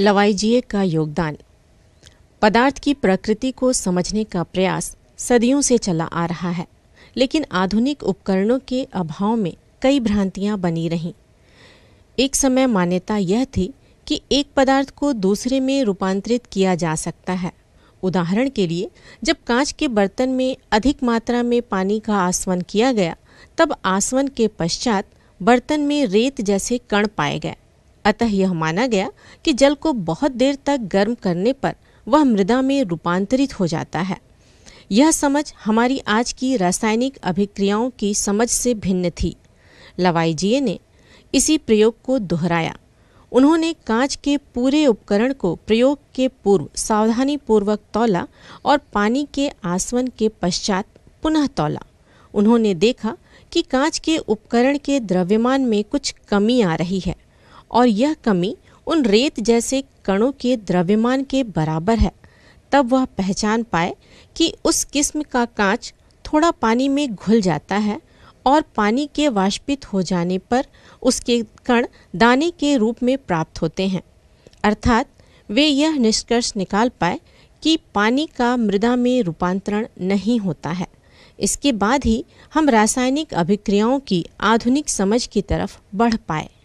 लवाईजिए का योगदान पदार्थ की प्रकृति को समझने का प्रयास सदियों से चला आ रहा है लेकिन आधुनिक उपकरणों के अभाव में कई भ्रांतियां बनी रहीं एक समय मान्यता यह थी कि एक पदार्थ को दूसरे में रूपांतरित किया जा सकता है उदाहरण के लिए जब कांच के बर्तन में अधिक मात्रा में पानी का आसवन किया गया तब आसवन के पश्चात बर्तन में रेत जैसे कण पाए गए अतः यह माना गया कि जल को बहुत देर तक गर्म करने पर वह मृदा में रूपांतरित हो जाता है यह समझ हमारी आज की रासायनिक अभिक्रियाओं की समझ से भिन्न थी लवाईजिए ने इसी प्रयोग को दोहराया उन्होंने कांच के पूरे उपकरण को प्रयोग के पूर्व सावधानीपूर्वक तौला और पानी के आसवन के पश्चात पुनः तौला उन्होंने देखा कि कांच के उपकरण के द्रव्यमान में कुछ कमी आ रही है और यह कमी उन रेत जैसे कणों के द्रव्यमान के बराबर है तब वह पहचान पाए कि उस किस्म का कांच थोड़ा पानी में घुल जाता है और पानी के वाष्पित हो जाने पर उसके कण दाने के रूप में प्राप्त होते हैं अर्थात वे यह निष्कर्ष निकाल पाए कि पानी का मृदा में रूपांतरण नहीं होता है इसके बाद ही हम रासायनिक अभिक्रियाओं की आधुनिक समझ की तरफ बढ़ पाए